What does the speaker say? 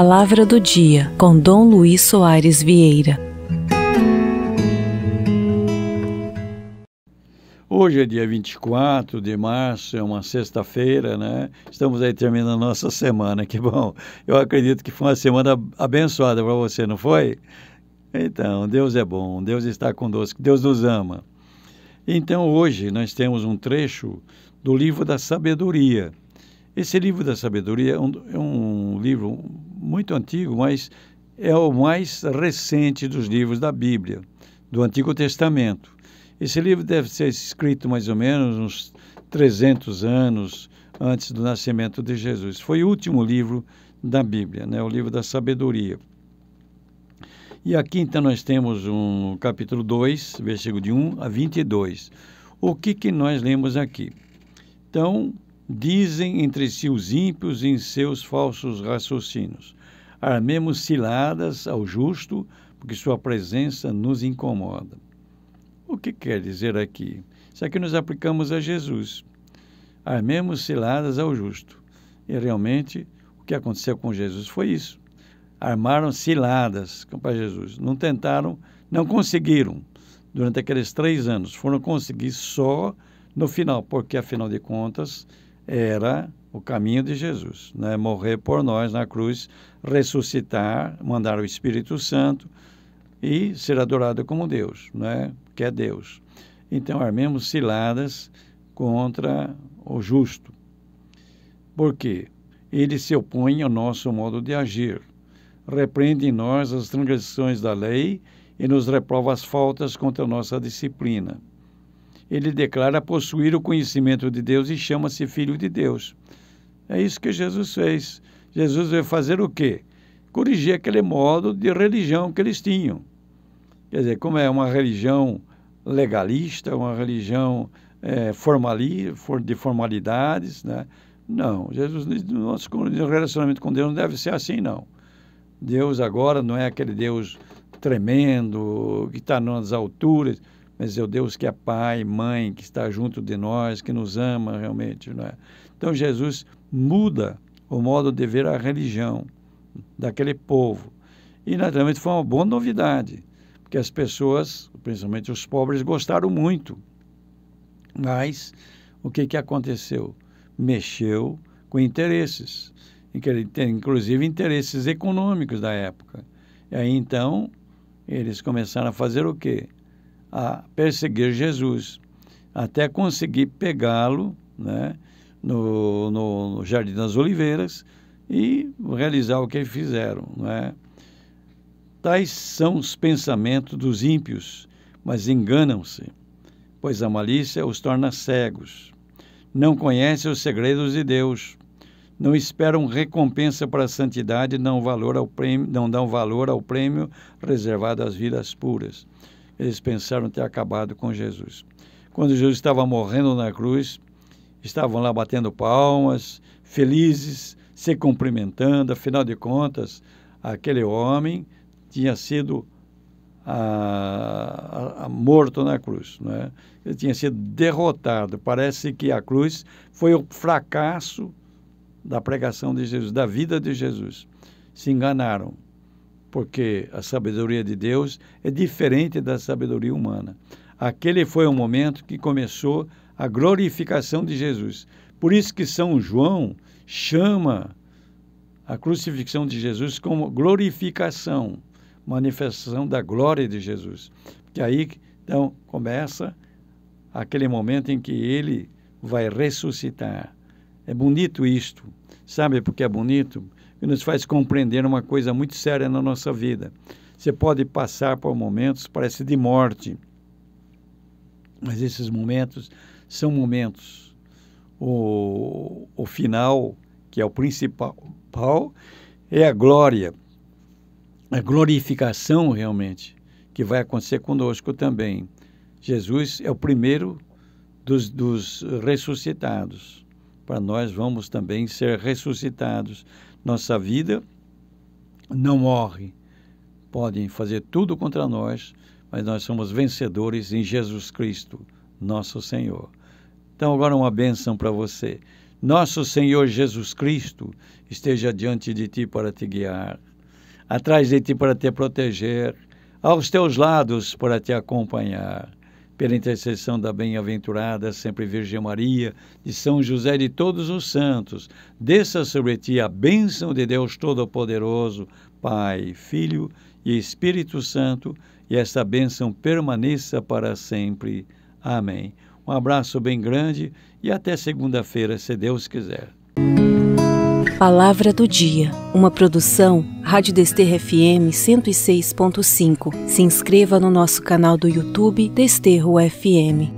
Palavra do Dia, com Dom Luiz Soares Vieira. Hoje é dia 24 de março, é uma sexta-feira, né? Estamos aí terminando a nossa semana, que bom. Eu acredito que foi uma semana abençoada para você, não foi? Então, Deus é bom, Deus está conosco, Deus nos ama. Então, hoje nós temos um trecho do livro da sabedoria. Esse livro da sabedoria é um, é um livro muito antigo, mas é o mais recente dos livros da Bíblia, do Antigo Testamento. Esse livro deve ser escrito mais ou menos uns 300 anos antes do nascimento de Jesus. Foi o último livro da Bíblia, né? o livro da sabedoria. E aqui então nós temos um capítulo 2, versículo de 1 a 22. O que que nós lemos aqui? Então, Dizem entre si os ímpios em seus falsos raciocínios. Armemos ciladas ao justo, porque sua presença nos incomoda. O que quer dizer aqui? Isso aqui nos aplicamos a Jesus. Armemos ciladas ao justo. E realmente o que aconteceu com Jesus foi isso. Armaram ciladas para Jesus. Não tentaram, não conseguiram durante aqueles três anos. Foram conseguir só no final, porque afinal de contas era o caminho de Jesus, né? morrer por nós na cruz, ressuscitar, mandar o Espírito Santo e ser adorado como Deus, né? que é Deus. Então, armemos ciladas contra o justo. Por quê? Ele se opõe ao nosso modo de agir, repreende em nós as transgressões da lei e nos reprova as faltas contra a nossa disciplina ele declara possuir o conhecimento de Deus e chama-se filho de Deus. É isso que Jesus fez. Jesus veio fazer o quê? Corrigir aquele modo de religião que eles tinham. Quer dizer, como é uma religião legalista, uma religião é, formali, de formalidades, né? Não, Jesus, nosso relacionamento com Deus não deve ser assim, não. Deus agora não é aquele Deus tremendo, que está nas alturas mas é o Deus que é pai, mãe, que está junto de nós, que nos ama realmente, não é? Então Jesus muda o modo de ver a religião daquele povo. E naturalmente foi uma boa novidade, porque as pessoas, principalmente os pobres, gostaram muito. Mas o que, que aconteceu? Mexeu com interesses, inclusive interesses econômicos da época. E aí então eles começaram a fazer o quê? a perseguir Jesus, até conseguir pegá-lo né, no, no, Jardim das Oliveiras e realizar o que fizeram. Né? Tais são os pensamentos dos ímpios, mas enganam-se, pois a malícia os torna cegos. Não conhecem os segredos de Deus, não esperam recompensa para a santidade, não, valor ao prêmio, não dão valor ao prêmio reservado às vidas puras eles pensaram ter acabado com Jesus. Quando Jesus estava morrendo na cruz, estavam lá batendo palmas, felizes, se cumprimentando, afinal de contas, aquele homem tinha sido a, ah, a, ah, a ah, morto na cruz, não é? ele tinha sido derrotado. Parece que a cruz foi o fracasso da pregação de Jesus, da vida de Jesus. Se enganaram porque a sabedoria de Deus é diferente da sabedoria humana. Aquele foi o momento que começou a glorificação de Jesus. Por isso que São João chama a crucifixão de Jesus como glorificação, manifestação da glória de Jesus. Porque aí então começa aquele momento em que ele vai ressuscitar. É bonito isto. Sabe por que é bonito? que nos faz compreender uma coisa muito séria na nossa vida. Você pode passar por momentos, parece de morte, mas esses momentos são momentos. O, o final, que é o principal, é a glória, a glorificação realmente, que vai acontecer conosco também. Jesus é o primeiro dos, dos ressuscitados. Para nós vamos também ser ressuscitados nossa vida não morre. Podem fazer tudo contra nós, mas nós somos vencedores em Jesus Cristo, nosso Senhor. Então, agora uma bênção para você. Nosso Senhor Jesus Cristo esteja diante de ti para te guiar, atrás de ti para te proteger, aos teus lados para te acompanhar pela intercessão da bem-aventurada sempre Virgem Maria, de São José e de todos os santos, desça sobre ti a bênção de Deus Todo-Poderoso, Pai, Filho e Espírito Santo, e esta bênção permaneça para sempre. Amém. Um abraço bem grande e até segunda-feira, se Deus quiser. Palavra do Dia, uma produção Rádio Desterro FM 106.5. Se inscreva no nosso canal do YouTube Desterro FM.